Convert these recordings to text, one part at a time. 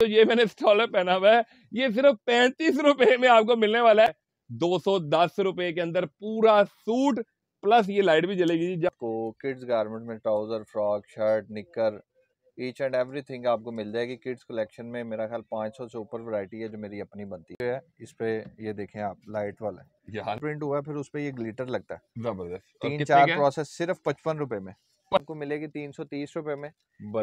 तो ये मैंने स्टॉलर पहना हुआ है ये सिर्फ पैंतीस रुपए में आपको मिलने वाला है दो सौ दस रुपए के अंदर पूरा सूट प्लस ये लाइट भी जलेगी जी जब को किड्स गारमेंट में trouser frock shirt knicker each and everything आपको मिल जाएगी किड्स कलेक्शन में मेरा ख्याल 500 से ऊपर वैरायटी है जो मेरी अपनी बनती है इस पे ये देखें आप लाइट वाला यहाँ प्रिंट हुआ है फिर उस पर ये ग्लिटर लगता है जबरदस्त तीन चार प्रोसेस सिर्फ पचपन रुपए में आपको मिलेगी तीन सौ तीस रूपए में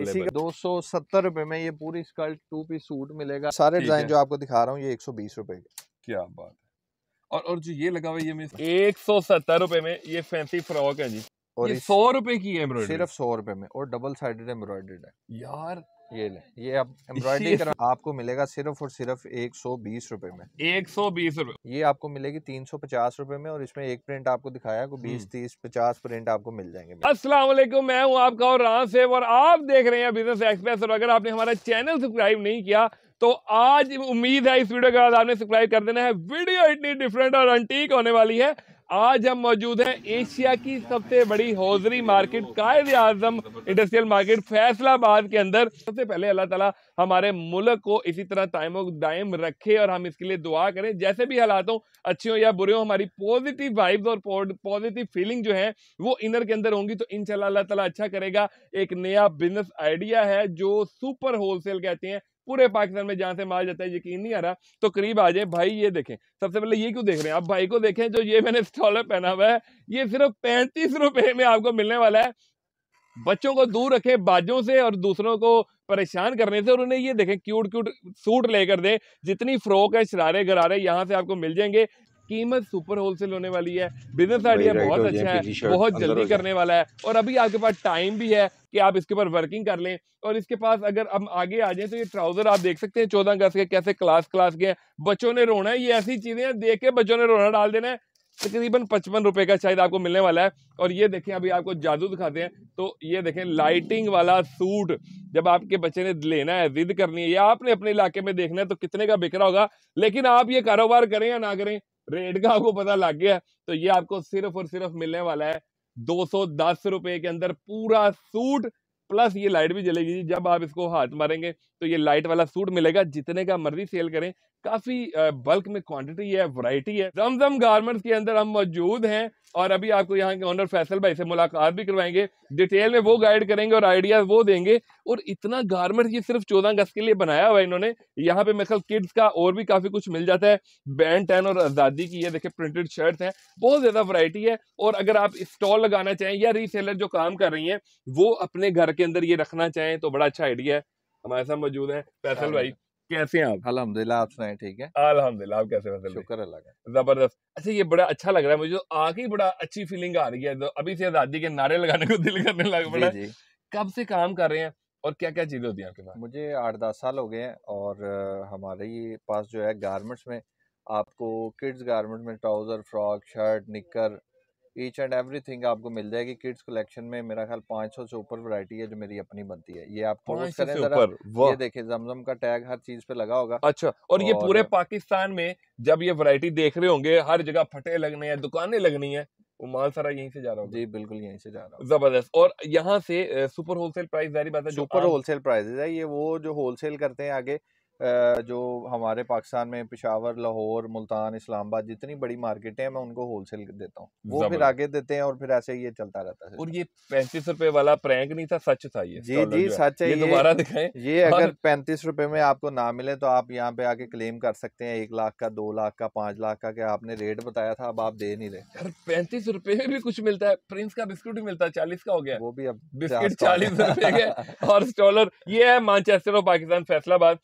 इसी का दो सौ सत्तर रूपए में ये पूरी स्कर्ट टू पीस सूट मिलेगा सारे डिजाइन जो आपको दिखा रहा हूँ ये एक सौ बीस रूपए क्या बात है और और जो ये लगा हुआ ये एक सौ सत्तर रूपए में ये फैंसी फ्रॉक है जी और सौ रूपए की एम्ब्रॉयडरी सिर्फ सौ रूपए में और डबल साइडेड एम्ब्रॉयडर्ड है यार ये ले ये अब एम्ब्रॉयडरी करा आपको मिलेगा सिर्फ और सिर्फ एक सौ बीस रूपए में एक सौ बीस रूपए ये आपको मिलेगी तीन सौ पचास रुपए में और इसमें एक प्रिंट आपको दिखाया बीस हम्म। तीस पचास प्रिंट आपको मिल जाएंगे असला मैं हूँ आपका और राम सेव और आप देख रहे हैं बिजनेस एक्सप्रेस और अगर आपने हमारा चैनल सब्सक्राइब नहीं किया तो आज उम्मीद है इस वीडियो के बाद आपने सब्सक्राइब कर देना है वीडियो इतनी डिफरेंट और अंटीक होने वाली है आज हम मौजूद हैं एशिया की सबसे बड़ी hosiery market Quaid Azam industrial market Faisalabad के अंदर सबसे पहले अल्लाह ताला हमारे मुल्क को इसी तरह टाइमो दायम रखे और हम इसके लिए दुआ करें जैसे भी हालात हो अच्छी हो या बुरे हो हमारी पॉजिटिव वाइब्स और पॉजिटिव फीलिंग जो है वो इनर के अंदर होंगी तो इनशाला अल्लाह ताला अच्छा करेगा एक नया बिजनेस आइडिया है जो सुपर होलसेल कहते हैं पूरे पाकिस्तान में जहाँ से माल जाता है यकीन नहीं आ रहा तो करीब आ जाए भाई ये देखें सबसे पहले ये क्यों देख रहे हैं आप भाई को देखें जो ये मैंने स्टॉलर पहना हुआ है ये सिर्फ पैंतीस रुपए में आपको मिलने वाला है बच्चों को दूर रखे बाजों से और दूसरों को परेशान करने से और उन्हें ये देखें क्यूट क्यूट सूट लेकर दे जितनी फ्रॉक है शरारे गरारे यहाँ से आपको मिल जाएंगे कीमत सुपर होलसेल होने वाली है बिजनेस आइडिया बहुत अच्छा है बहुत जल्दी करने वाला है और अभी आपके पास टाइम भी है कि आप इसके ऊपर वर्किंग कर लें और इसके पास अगर हम आगे आ जाए तो ये ट्राउजर आप देख सकते हैं चौदह अगस्त के कैसे क्लास क्लास के बच्चों ने रोना है ये ऐसी चीजें देख के बच्चों ने रोना डाल देना है तकरीबन पचपन रुपए का शायद आपको मिलने वाला है और ये देखें अभी आपको जादू दिखाते हैं तो ये देखें लाइटिंग वाला सूट जब आपके बच्चे ने लेना है जिद करनी है या आपने अपने इलाके में देखना है तो कितने का बिक रहा होगा लेकिन आप ये कारोबार करें या ना करें रेट का आपको पता लग गया तो ये आपको सिर्फ और सिर्फ मिलने वाला है दो सौ रुपए के अंदर पूरा सूट प्लस ये लाइट भी जलेगी जब आप इसको हाथ मारेंगे तो ये लाइट वाला सूट मिलेगा जितने का मर्जी सेल करें काफ़ी बल्क में क्वांटिटी है वैरायटी है जमजम गारमेंट्स के अंदर हम मौजूद हैं और अभी आपको यहाँ के ऑनर फैसल भाई से मुलाकात भी करवाएंगे डिटेल में वो गाइड करेंगे और आइडियाज वो देंगे और इतना गारमेंट ये सिर्फ चौदह अगस्त के लिए बनाया हुआ है इन्होंने यहाँ पे मेरे किड्स का और भी काफ़ी कुछ मिल जाता है बैंड टैन और आज़ादी की ये देखे प्रिंटेड शर्ट्स हैं बहुत ज़्यादा वरायटी है और अगर आप स्टॉल लगाना चाहें या रीसेलर जो काम कर रही है वो अपने घर के अंदर ये रखना चाहें तो बड़ा अच्छा आइडिया है हमारे साथ मौजूद है फैसल भाई कैसे हैं आप अलहमदिल्ला आप सुनाए ठीक है अलहमदिल्ला आप कैसे हैं शुक्र अल्लाह का जबरदस्त अच्छा ये बड़ा अच्छा लग रहा है मुझे तो आके बड़ा अच्छी फीलिंग आ रही है तो अभी से आजादी के नारे लगाने को दिल करने लग पड़ा कब से काम कर रहे हैं और क्या क्या चीज़ें होती हैं आपके पास मुझे आठ दस साल हो गए हैं और हमारे पास जो है गारमेंट्स में आपको किड्स गारमेंट में trouser frock shirt knicker each and everything आपको मिल जाएगी किड्स कलेक्शन में मेरा ख्याल 500 से ऊपर वरायटी है जो मेरी अपनी बनती है ये आप करें जरा ये देखिए जमजम का टैग हर चीज पे लगा होगा अच्छा और, और ये पूरे पाकिस्तान में जब ये वरायटी देख रहे होंगे हर जगह फटे लगने हैं दुकानें लगनी है वो माल सारा यहीं से जा रहा होगा जी बिल्कुल यहीं से जा रहा हूँ जबरदस्त और यहाँ से सुपर होलसेल प्राइस जारी बात है सुपर होलसेल प्राइस है ये वो जो होलसेल करते हैं आगे जो हमारे पाकिस्तान में पिशावर लाहौर मुल्तान इस्लामाबाद जितनी बड़ी मार्केटें हैं मैं उनको होलसेल देता हूँ वो फिर आगे देते हैं और फिर ऐसे ये चलता रहता है और ये पैंतीस रुपए वाला प्रैंक नहीं था सच था ये जी जी सच है ये दोबारा दिखाएं ये अगर पैंतीस रुपए में आपको ना मिले तो आप यहाँ पे आके क्लेम कर सकते हैं एक लाख का दो लाख का पांच लाख का आपने रेट बताया था अब आप दे नहीं रहे पैंतीस रुपए में भी कुछ मिलता है प्रिंस का बिस्कुट भी मिलता है चालीस का हो गया वो भी अब बिस्कुट चालीस रुपए और स्टॉलर ये है मानचेस्टर और Pakistan Faisalabad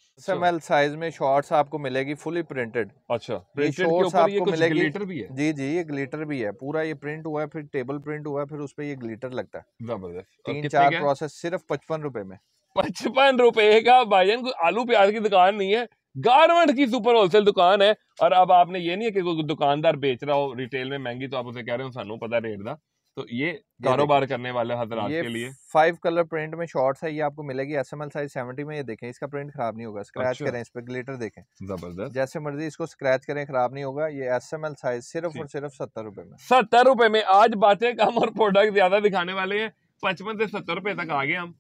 M L size में शॉर्ट्स आपको मिलेगी फुली प्रिंटेड अच्छा प्रिंटेड के ऊपर ये मिलेगी ग्लिटर भी है जी जी ये ग्लिटर भी है पूरा ये प्रिंट हुआ है फिर टेबल प्रिंट हुआ है फिर उस पर ये ग्लिटर लगता है जबरदस्त तीन चार प्रोसेस सिर्फ पचपन रुपए में पचपन रुपए का भाईजन आलू प्याज की दुकान नहीं है गारमेंट की सुपर होलसेल दुकान है और अब आपने ये नहीं है कि कोई दुकानदार बेच रहा हो रिटेल में महंगी तो आप उसे कह रहे हो सानू पता रेट का तो ये कारोबार करने वाले हजरात के लिए फाइव कलर प्रिंट में शॉर्ट्स है ये आपको मिलेगी S M L size seventy में ये देखें इसका प्रिंट खराब नहीं होगा स्क्रैच अच्छा। करें इस पर ग्लेटर देखें जबरदस्त जैसे मर्जी इसको स्क्रैच करें खराब नहीं होगा ये एस एम एल साइज सिर्फ और सिर्फ सत्तर रुपए में सत्तर रुपए में आज बातें कम और प्रोडक्ट ज्यादा दिखाने वाले हैं पचपन से सत्तर रुपए तक आ गए हम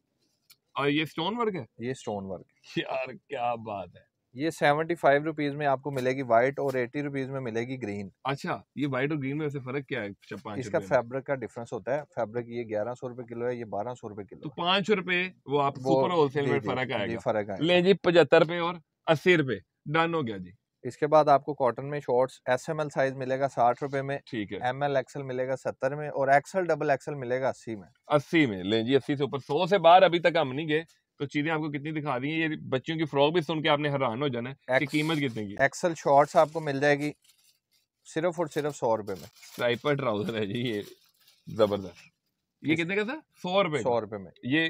और ये स्टोन वर्क है ये स्टोन वर्क यार क्या बात है ये सेवेंटी फाइव रुपीज में आपको मिलेगी व्हाइट और एटी रुपीज में मिलेगी ग्रीन अच्छा ये व्हाइट और ग्रीन में फर्क क्या है इसका फैब्रिक का डिफरेंस होता है फैब्रिक ये ग्यारह सौ रुपए किलो है ये बारह सौ रुपए किलो तो पाँच सौ रुपए वो आप सुपर होलसेल में फर्क आएगा फर्क आएगा ले जी पचहत्तर रुपए और अस्सी रुपए डन हो गया जी इसके बाद आपको कॉटन में shorts S M L size मिलेगा साठ रुपए में ठीक है एम एल एक्सएल मिलेगा सत्तर में और एक्सएल डबल एक्सएल मिलेगा अस्सी में अस्सी में ले जी अस्सी से ऊपर सौ से बाहर अभी तक हम नहीं गए तो चीजें आपको कितनी दिखा दी है ये बच्चियों की फ्रॉक भी सुन के आपने हैरान हो जाना है कि कीमत कितनी की एक्सल शॉर्ट्स आपको मिल जाएगी सिर्फ और सिर्फ सौ रुपए में स्ट्राइपर ट्राउजर है जी ये जबरदस्त ये कितने का था सौ रुपए सौ रुपए में ये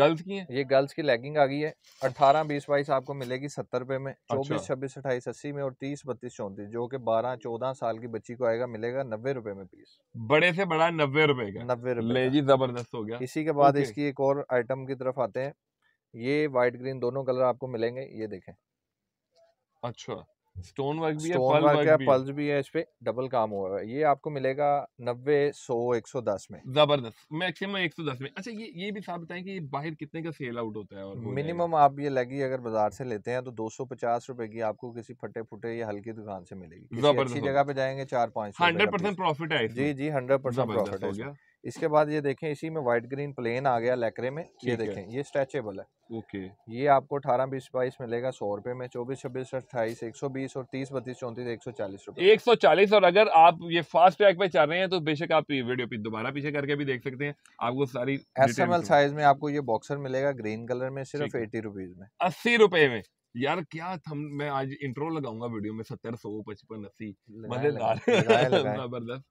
गर्ल्स की है ये गर्ल्स की लेगिंग आ गई है अठारह बीस बाईस आपको मिलेगी सत्तर रुपए में चौबीस अच्छा। छब्बीस अट्ठाईस अस्सी में और तीस बत्तीस चौंतीस जो कि बारह चौदह साल की बच्ची को आएगा मिलेगा नब्बे रुपए में पीस बड़े से बड़ा नब्बे रुपए का नब्बे रुपए जबरदस्त हो गया इसी के बाद इसकी एक और आइटम की तरफ आते हैं ये वाइट ग्रीन दोनों कलर आपको मिलेंगे ये देखें अच्छा स्टोन वर्क भी स्टोन है वर्क है पल्स भी है इस पे डबल काम हुआ है ये आपको मिलेगा नब्बे सौ एक सौ दस में जबरदस्त मैक्सिमम एक सौ दस में अच्छा ये ये भी साफ बताएं कि बाहर कितने का सेल आउट होता है और मिनिमम आप ये लगी अगर बाजार से लेते हैं तो दो सौ पचास रूपए की आपको किसी फटे फुटे या हल्की दुकान से मिलेगी जबरदस्त जगह पे जाएंगे चार पाँच हंड्रेड परसेंट प्रॉफिट है जी जी हंड्रेड परसेंट प्रॉफिट गया इसके बाद ये देखें इसी में व्हाइट ग्रीन प्लेन आ गया लेकर में ये देखें ये स्ट्रेचेबल है ओके ये आपको अठारह बीस बाईस मिलेगा सौ रुपए में चौबीस छब्बीस अट्ठाईस एक सौ बीस और तीस बत्तीस चौंतीस एक सौ चालीस रुपए एक सौ चालीस और अगर आप ये फास्ट ट्रैक पे चल रहे हैं तो बेशक आप वीडियो पे दोबारा पीछे करके भी देख सकते हैं आपको सारी एस एम एल साइज में आपको ये बॉक्सर मिलेगा ग्रीन कलर में सिर्फ एटी रुपीज में अस्सी रुपए में यार क्या थम मैं आज इंट्रो लगाऊंगा वीडियो में सत्तर सौ पचपन अस्सी मजेदार जबरदस्त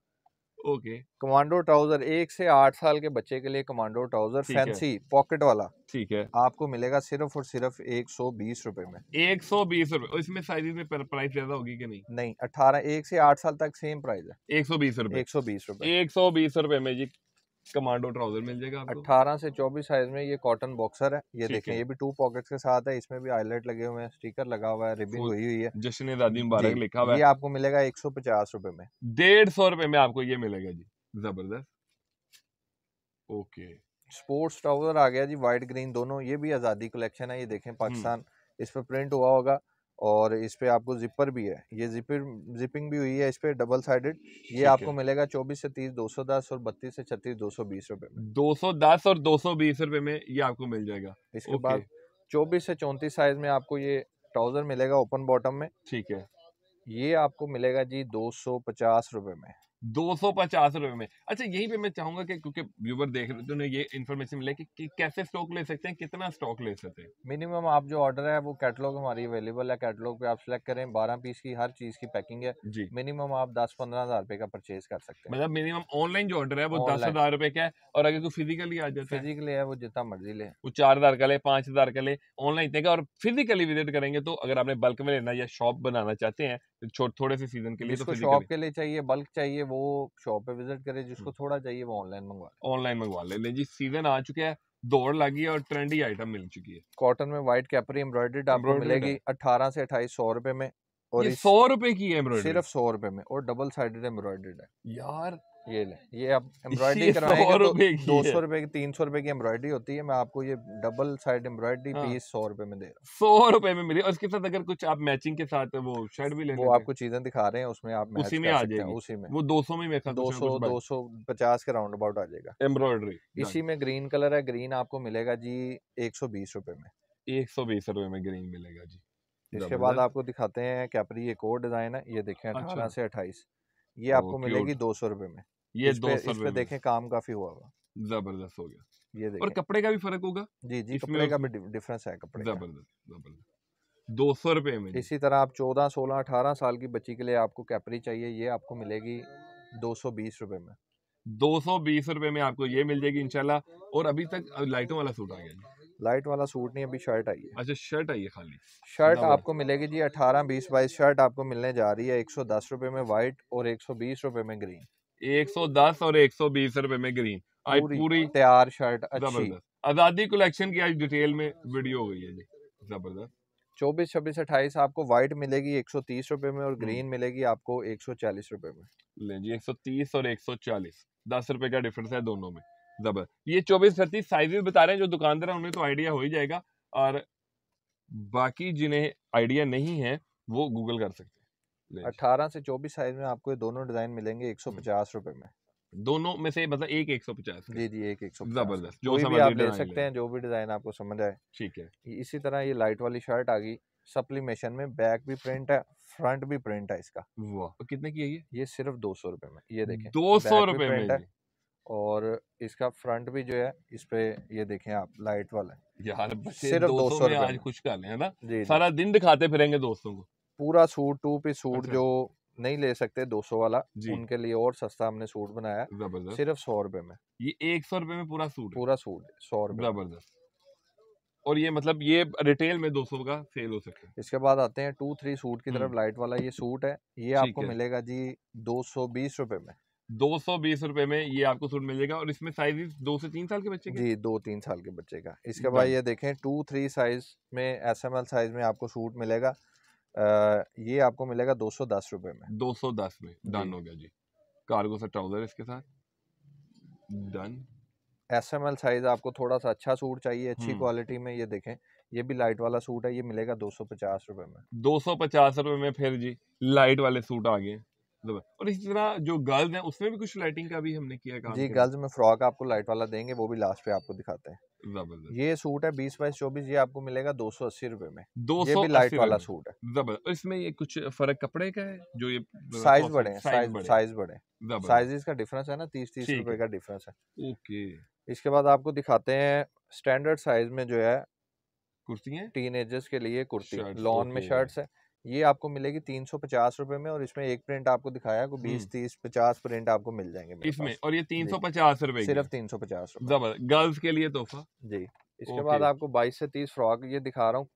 ओके कमांडो ट्राउजर एक से आठ साल के बच्चे के लिए कमांडो ट्राउजर फैंसी पॉकेट वाला ठीक है आपको मिलेगा सिर्फ और सिर्फ एक सौ बीस रूपए में एक सौ बीस रूपए इसमें साइज में प्राइस ज्यादा होगी कि नहीं नहीं अठारह एक से आठ साल तक सेम प्राइस है एक सौ बीस रूपए एक सौ बीस रूपए एक सौ बीस रूपए में जी कमांडो ट्राउजर मिल जाएगा आपको अठारह से चौबीस साइज में ये कॉटन बॉक्सर है ये देखें ये भी टू पॉकेट के साथ है इसमें भी आईलेट लगे हुए हैं स्टिकर लगा हुआ है रिबिन हुई हुई है जश्न दादी मुबारक लिखा हुआ है ये आपको मिलेगा एक सौ पचास रुपए में डेढ़ सौ रुपए में आपको ये मिलेगा जी जबरदस्त ओके स्पोर्ट्स ट्राउजर आ गया जी व्हाइट ग्रीन दोनों ये भी आजादी कलेक्शन है ये देखें हम्म। पाकिस्तान इस पर प्रिंट हुआ होगा और इस पर आपको जिपर भी है ये जिपर जिपिंग भी हुई है इस पर डबल साइडेड ये आपको मिलेगा चौबीस से तीस दो सौ दस और बत्तीस से छत्तीस दो सौ बीस रुपए में दो सौ दस और दो सौ बीस रुपए में ये आपको मिल जाएगा इसके बाद चौबीस से चौंतीस साइज में आपको ये ट्राउजर मिलेगा ओपन बॉटम में ठीक है ये आपको मिलेगा जी दो सौ पचास रुपए में दो सौ पचास रुपए में अच्छा यहीं पे मैं चाहूंगा कि क्योंकि व्यूवर देख रहे तो ये इन्फॉर्मेशन मिले कि, कि कैसे स्टॉक ले सकते हैं कितना स्टॉक ले सकते हैं मिनिमम आप जो ऑर्डर है वो कैटलॉग हमारी अवेलेबल है कैटलॉग पे आप सेलेक्ट करें बारह पीस की हर चीज की पैकिंग है जी मिनिमम आप दस पंद्रह हजार रुपए का परचेज कर सकते हैं मतलब मिनिमम ऑनलाइन जो ऑर्डर है वो दस हजार रुपए का है और अगर कोई फिजिकली आ जाए फिजिकली है वो जितना मर्जी ले वो चार हजार का ले पांच हजार का ले ऑनलाइन देगा और फिजिकली विजिट करेंगे तो अगर आपने बल्क में लेना या शॉप बनाना चाहते हैं तो छोटे थोड़े से सीजन के लिए शॉप तो के लिए चाहिए बल्क चाहिए वो शॉप पे विजिट करे जिसको हम्म। थोड़ा चाहिए वो ऑनलाइन मंगवा ले ऑनलाइन मंगवा ले लें जी सीजन आ चुका है दौड़ लगी है और ट्रेंडी आइटम मिल चुकी है कॉटन में व्हाइट कैपरी एम्ब्रॉयडेड आपको मिलेगी अठारह से अट्ठाईस सौ रुपए में और सौ रुपए की है सिर्फ सौ रुपए में और डबल साइडेड एम्ब्रॉयडेड है यार ये ले ये आप एम्ब्रॉयडरी करवाएंगे तो दो सौ रुपए की तीन सौ रुपए की एम्ब्रॉयडरी होती है मैं आपको ये डबल साइड एम्ब्रॉयडरी हाँ। पीस सौ रुपए में दे रहा हूँ सौ रुपए में मिली और इसके साथ अगर कुछ आप मैचिंग के साथ वो शर्ट भी ले वो आपको चीजें दिखा रहे हैं उसमें आप मैच उसी में आ जाएगा उसी में वो दो सौ में मेरे दो सौ दो सौ पचास के राउंड अबाउट आ जाएगा एम्ब्रॉयडरी इसी में ग्रीन कलर है ग्रीन आपको मिलेगा जी एक सौ बीस रुपए में एक सौ बीस रुपए में ग्रीन मिलेगा जी इसके बाद आपको दिखाते हैं कैपरी ये कोर डिजाइन है ये देखें अच्छा। अठारह से अट्ठाईस ये आपको मिलेगी दो सौ रूपये में ये दो सौ रूपये देखे काम काफी हुआ हुआ जबरदस्त हो गया ये और कपड़े का भी फर्क होगा जी जी कपड़े का भी डिफरेंस है कपड़े जबरदस्त जबरदस्त दो सौ रुपये में इसी तरह आप चौदह सोलह अठारह साल की बच्ची के लिए आपको कैपरी चाहिए ये आपको मिलेगी दो सौ बीस रूपए में दो सौ बीस रूपए में आपको ये मिल जाएगी इनशाला और अभी तक लाइटों वाला सूट आ गया जी लाइट वाला सूट नहीं अभी शर्ट आई है अच्छा शर्ट आई है खाली शर्ट आपको मिलेगी जी अठारह बीस बाईस शर्ट आपको मिलने जा रही है एक सौ दस रूपए में व्हाइट और एक सौ बीस रूपए में ग्रीन एक सौ दस और एक सौ बीस रूपए में ग्रीन पूरी तैयार शर्ट अच्छी आजादी कलेक्शन की आज डिटेल में वीडियो हो गई है जी जबरदस्त चौबीस छब्बीस अट्ठाईस आपको व्हाइट मिलेगी एक सौ तीस रूपए में और ग्रीन हम्म। मिलेगी आपको एक सौ चालीस रूपए में ले जी एक सौ तीस और एक सौ चालीस दस रूपए का डिफरेंस है दोनों में जबरदस्त ये चौबीस छत्तीस साइजेस बता रहे हैं जो दुकानदार उन्हें तो आइडिया हो ही जाएगा और बाकी जिन्हें आइडिया नहीं है वो गूगल कर सकते हैं अठारह से चौबीस साइज में आपको दोनों डिजाइन मिलेंगे एक सौ हम्म। पचास रुपए में दोनों में से मतलब एक एक सौ पचास जी जी एक एक सौ जबरदस्त जो भी आप ले सकते हैं जो भी डिजाइन आपको समझ आए ठीक है इसी तरह ये लाइट वाली शर्ट आ गई सप्लीमेशन में बैक भी प्रिंट है फ्रंट भी प्रिंट है इसका वाह कितने की है ये ये सिर्फ दो सौ रुपए में ये देखें दो सौ रुपए में और इसका फ्रंट भी जो है इस पे ये देखें आप लाइट वाला है सिर्फ दो सौ आज कुछ कर लें ना जी सारा दिन दिखाते फिरेंगे दोस्तों को पूरा सूट टू पी सूट अच्छा। जो नहीं ले सकते 200 वाला उनके लिए और सस्ता हमने सूट बनाया सिर्फ सौ रुपए में ये एक सौ रुपए में पूरा सूट पूरा सूट सौ रुपए जबरदस्त और ये मतलब ये रिटेल में 200 का सेल हो सकता है इसके बाद आते हैं टू थ्री सूट की हम्म। तरफ लाइट वाला ये सूट है ये आपको मिलेगा जी दो सौ बीस रुपए में दो सौ बीस रुपए में ये आपको सूट मिल जाएगा और इसमें साइज दो से तीन साल के बच्चे जी दो तीन साल के बच्चे का इसके बाद ये देखें टू थ्री साइज में एस एम एल साइज में आपको सूट मिलेगा आ, ये आपको मिलेगा दो सौ दस रुपए में दो सौ दस में डन हो गया जी कार्गो सा ट्राउजर इसके साथ done S M L size आपको थोड़ा सा अच्छा सूट चाहिए अच्छी क्वालिटी हम्म। में ये देखें ये भी लाइट वाला सूट है ये मिलेगा दो सौ पचास रुपए में दो सौ पचास रुपए में फिर जी लाइट वाले सूट आ गए मतलब और इसी तरह जो गर्ल्स हैं उसमें भी कुछ लाइटिंग का भी हमने किया काम जी गर्ल्स में फ्रॉक आपको लाइट वाला देंगे वो भी लास्ट पे आपको दिखाते हैं ये सूट है बीस बाईस चौबीस ये आपको मिलेगा दो सौ अस्सी रूपए में दो ये भी लाइट वाला सूट है जबरदस्त इसमें ये कुछ फर्क कपड़े का है जो ये साइज मतलब बड़े साइज बड़े साइजेस का डिफरेंस है ना तीस तीस रूपए का डिफरेंस है ओके इसके बाद आपको दिखाते हैं स्टैंडर्ड साइज में जो है कुर्ती टीन एजर्स के लिए कुर्ती लॉन में शर्ट्स है ये आपको मिलेगी तीन सौ पचास रूपए में और इसमें एक प्रिंट आपको दिखाया है बीस तीस पचास प्रिंट आपको मिल जाएंगे इसमें और ये तीन सौ पचास रूपए सिर्फ तीन सौ पचास गर्ल्स के लिए तोहफा जी इसके बाद आपको बाईस से तीस फ्रॉक ये दिखा रहा हूँ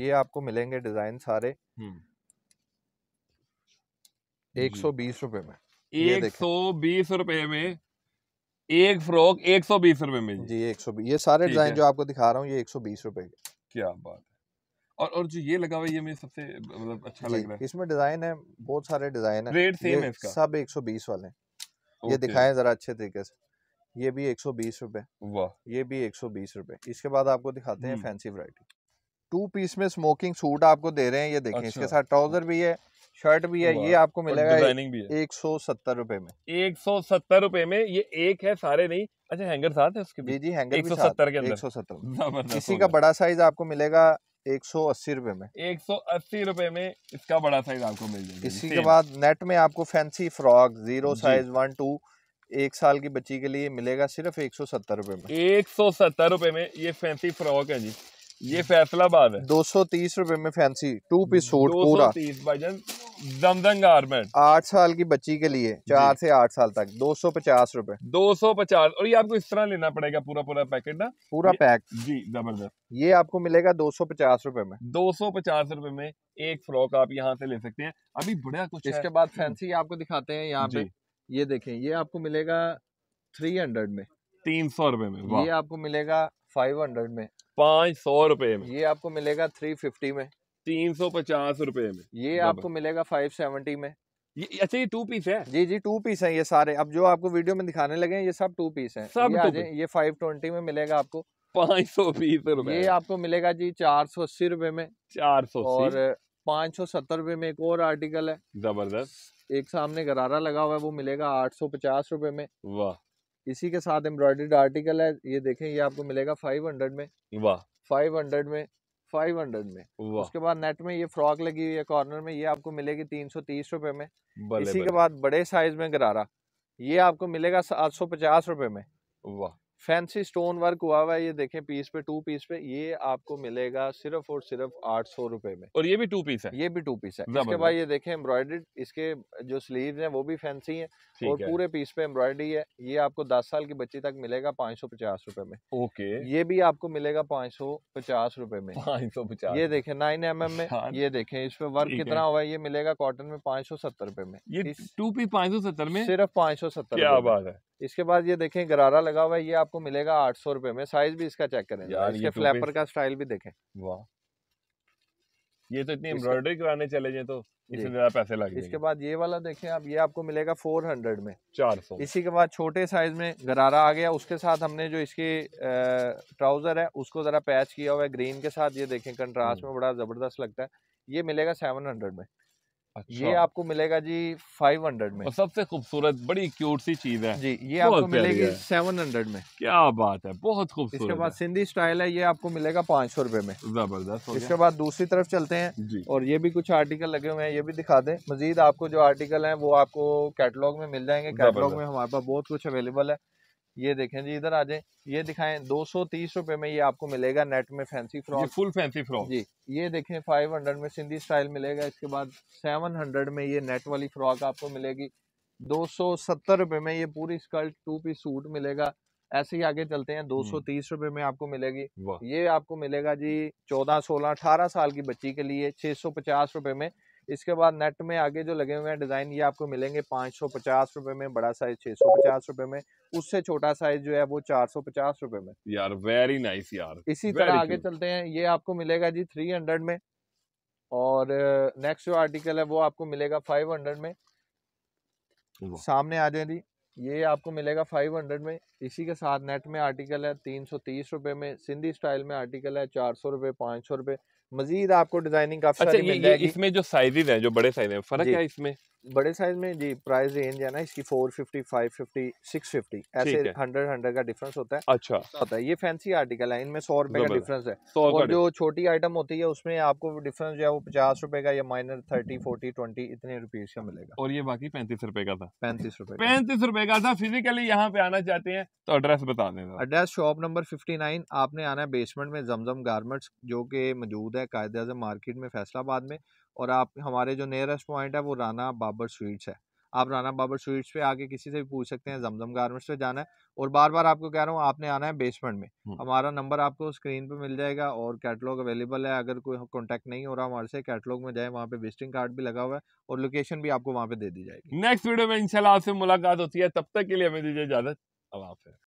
ये आपको मिलेंगे डिजाइन सारे एक सौ बीस रूपए में एक सौ बीस रूपए में एक फ्रॉक एक सौ बीस रूपए में जी एक सौ ये सारे डिजाइन जो आपको दिखा रहा हूँ ये एक सौ बीस रूपए क्या बात और और जो ये लगा हुआ है ये मुझे सबसे मतलब अच्छा लग रहा है इसमें डिजाइन है बहुत सारे डिजाइन है रेट सेम है इसका सब 120 वाले ये दिखाएं जरा अच्छे तरीके से ये भी एक सौ बीस रुपए वाह ये भी एक सौ बीस रुपए इसके बाद आपको दिखाते हैं हम्म। फैंसी वरायटी टू पीस में स्मोकिंग सूट आपको दे रहे हैं ये देखें अच्छा। इसके साथ ट्राउजर भी है शर्ट भी है ये आपको मिलेगा एक सौ सत्तर रूपए में एक सौ सत्तर रूपए में ये एक है सारे नहीं अच्छा हैंगर साथ है उसके जी जी हैंगर एक सौ सत्तर के एक सौ सत्तर इसी का बड़ा साइज आपको मिलेगा एक सौ अस्सी रुपए में एक सौ अस्सी रुपए में इसका बड़ा साइज आपको मिल जाएगा इसी के बाद नेट में आपको fancy frock zero size one two एक साल की बच्ची के लिए मिलेगा सिर्फ एक सौ सत्तर रुपए में एक सौ सत्तर रुपए में ये फैंसी फ्रॉक है जी ये फैसला बाद है दो सौ तीस रुपए में फैंसी टू पीस सूट पूरा तीस भाईजान दमदम गारमेंट आठ साल की बच्ची के लिए चार से आठ साल तक दो सौ पचास रूपए दो सौ पचास और ये आपको इस तरह लेना पड़ेगा पूरा पूरा पैकेट ना पूरा पैक जी जबरदस्त ये आपको मिलेगा दो सौ पचास रूपए में दो सौ पचास रूपए में एक फ्रॉक आप यहाँ से ले सकते हैं अभी बढ़िया कुछ इसके बाद फैंसी आपको दिखाते हैं यहाँ पे ये देखे ये आपको मिलेगा थ्री हंड्रेड में तीन सौ रूपये में ये आपको मिलेगा फाइव हंड्रेड में पाँच सौ रूपये में ये आपको मिलेगा थ्री फिफ्टी में तीन सौ पचास रुपए में ये आपको मिलेगा फाइव सेवेंटी में ये अच्छा ये टू पीस है जी जी टू पीस है ये सारे अब जो आपको वीडियो में दिखाने लगे ये सब टू पीस है सब ये, फाइव ट्वेंटी में मिलेगा आपको पाँच सौ बीस रूपए ये आपको मिलेगा जी चार सौ अस्सी रूपए में चार सौ और पाँच सौ सत्तर रूपए में एक और आर्टिकल है जबरदस्त एक सामने गरारा लगा हुआ है वो मिलेगा आठ सौ पचास रूपए में वाह इसी के साथ एम्ब्रॉयडर्ड आर्टिकल है ये देखें ये आपको मिलेगा फाइव हंड्रेड में वाह फाइव हंड्रेड में फाइव हंड्रेड में उसके बाद नेट में ये फ्रॉक लगी हुई है कॉर्नर में ये आपको मिलेगी तीन सौ तीस रुपए में इसी के बाद बड़े साइज में गरारा ये आपको मिलेगा सात सौ पचास रुपए में वाह फैंसी स्टोन वर्क हुआ हुआ है ये देखें पीस पे टू पीस पे ये आपको मिलेगा सिर्फ और सिर्फ आठ सौ रुपए में और ये भी टू पीस है ये भी टू पीस है इसके बाद ये देखें एम्ब्रॉयडरी इसके जो स्लीव हैं वो भी फैंसी हैं और पूरे पीस पे एम्ब्रॉयडरी है ये आपको दस साल की बच्ची तक मिलेगा पाँच सौ पचास में ओके ये भी आपको मिलेगा पाँच सौ पचास रूपये में पाँच सौ पचास ये देखे नाइन एम एम में ये देखे इस पे वर्क कितना हुआ है ये मिलेगा कॉटन में पाँच सौ सत्तर में ये टू पीस पाँच सौ सत्तर में सिर्फ पाँच सौ सत्तर है इसके बाद ये देखें गरारा लगा हुआ है ये आपको मिलेगा आठ सौ रुपए में साइज भी इसका चेक करें यार इसके फ्लैपर का स्टाइल भी देखें वाह ये तो इतनी एम्ब्रॉयडरी कराने चले जाए तो इससे ज्यादा पैसे लगे इसके बाद ये वाला देखें आप ये आपको मिलेगा फोर हंड्रेड में चार सौ इसी के बाद छोटे साइज में गरारा आ गया उसके साथ हमने जो इसके ट्राउजर है उसको जरा पैच किया हुआ है ग्रीन के साथ ये देखें कंट्रास्ट हम्म। में बड़ा जबरदस्त लगता है ये मिलेगा सेवन हंड्रेड में अच्छा। ये आपको मिलेगा जी 500 में और सबसे खूबसूरत बड़ी क्यूट सी चीज है जी ये आपको मिलेगी 700 में क्या बात है बहुत खूबसूरत इसके बाद सिंधी स्टाइल है ये आपको मिलेगा पाँच सौ रूपए में जबरदस्त इसके बाद दूसरी तरफ चलते हैं और ये भी कुछ आर्टिकल लगे हुए हैं ये भी दिखा दें मजीद आपको जो आर्टिकल है वो आपको कैटलॉग में मिल जाएंगे कैटलॉग में हमारे पास बहुत कुछ अवेलेबल है ये देखें जी इधर आ जाए ये दिखाएं दो सौ तीस रुपए में ये आपको मिलेगा नेट में fancy frock full fancy frock जी ये देखें फाइव हंड्रेड में सिंधी स्टाइल मिलेगा इसके बाद सेवन हंड्रेड में ये नेट वाली फ्रॉक आपको मिलेगी दो सौ सत्तर रुपए में ये पूरी स्कर्ट टू पीस सूट मिलेगा ऐसे ही आगे चलते हैं दो सौ हम्म। तीस रुपए में आपको मिलेगी ये आपको मिलेगा जी चौदह सोलह अठारह साल की बच्ची के लिए छह सौ पचास रुपए में इसके बाद नेट में आगे जो लगे हुए हैं डिज़ाइन ये आपको मिलेंगे पांच सौ पचास रुपये में बड़ा साइज छः सौ पचास रुपये में उससे छोटा साइज जो है वो चार सौ पचास रूपए में यार वेरी नाइस यार इसी तरह आगे चलते हैं ये आपको मिलेगा जी थ्री हंड्रेड में और नेक्स्ट जो आर्टिकल है वो आपको मिलेगा फाइव हंड्रेड में सामने आ जाए जी ये आपको मिलेगा फाइव हंड्रेड में इसी के साथ नेट में आर्टिकल है तीन सौ तीस रूपए में सिंधी स्टाइल में आर्टिकल है चार सौ रूपए पांच सौ रूपए मजीद आपको डिजाइनिंग काफी अच्छा, सारी ये, मिल जाएगी इसमें जो साइजेज हैं जो बड़े साइज हैं फर्क है इसमें बड़े साइज में जी प्राइस रेंज है ना इसकी four fifty fifty six fifty ऐसे हंड्रेड हंड्रेड का डिफरेंस होता है अच्छा होता है ये फैंसी आर्टिकल है इनमें सौ रुपए का डिफरेंस है और जो छोटी आइटम होती है उसमें आपको डिफरेंस जो है वो पचास रुपए का या माइनर थर्टी फोर्टी ट्वेंटी इतने रुपीज का मिलेगा और ये बाकी पैंतीस रुपए का था पैंतीस रुपए पैंतीस रुपए का था फिजिकली यहाँ पे आना चाहते हैं तो एड्रेस बता देना एड्रेस शॉप नंबर फिफ्टी आपने आना है बेसमेंट में जमजम गार्मेंट्स जो के मौजूद है कायदे आजम मार्केट में फैसलाबाद में और आप हमारे जो नियरेस्ट पॉइंट है वो राना बाबर स्वीट्स है आप राना बाबर स्वीट्स पे आके किसी से भी पूछ सकते हैं जमजम गार्मेंट्स पे जाना है और बार बार आपको कह रहा हूँ आपने आना है बेसमेंट में हम्म। हमारा नंबर आपको स्क्रीन पे मिल जाएगा और कैटलॉग अवेलेबल है अगर कोई कॉन्टेक्ट नहीं हो रहा हमारे से कैटलॉग में जाए वहाँ पे विजिटिंग कार्ड भी लगा हुआ है और लोकेशन भी आपको वहाँ पे दे दी जाएगी नेक्स्ट वीडियो में इनशाला आपसे मुलाकात होती है तब तक के लिए हमें दीजिए इजाजत अब आप